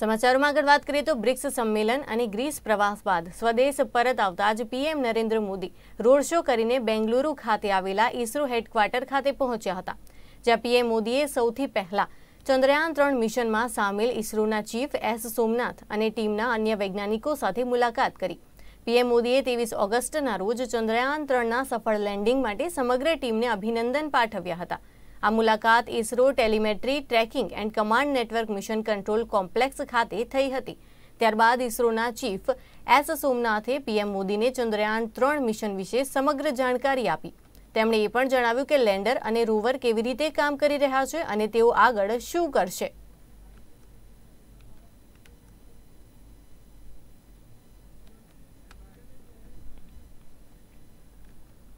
સમાચારોમાં આગળ વાત કરીએ તો બ્રિક્સ સંમેલન અને ગ્રીસ પ્રવાસ બાદ સ્વદેશ પરત આવતા જ PM Narendra Modi road show કરીને બેંગલુરુ ખાતે આવેલા ઇસરો હેડક્વાર્ટર ખાતે પહોંચ્યા હતા જ્યાં પીએમ મોદીએ સૌથી પહેલા ચંદ્રયાન ત્રણ મિશનમાં સામેલ ઇસરોના ચીફ એસ સોમનાથ અને ટીમના અન્ય વૈજ્ઞાનિકો સાથે મુલાકાત કરી પીએમ મોદીએ ત્રેવીસ ઓગસ્ટના રોજ ચંદ્રયાન ત્રણના સફળ લેન્ડિંગ માટે સમગ્ર ટીમને અભિનંદન પાઠવ્યા હતા આ મુલાકાત ISRO telemetry tracking and command network mission control complex ખાતે થઈ હતી ત્યારબાદ ઇસરોના ચીફ એસ સોમનાથે પીએમ મોદીને ચંદ્રયાન ત્રણ મિશન વિશે સમગ્ર જાણકારી આપી તેમણે એ પણ જણાવ્યું કે લેન્ડર અને રોવર કેવી રીતે કામ કરી રહ્યા છે અને તેઓ આગળ શું કરશે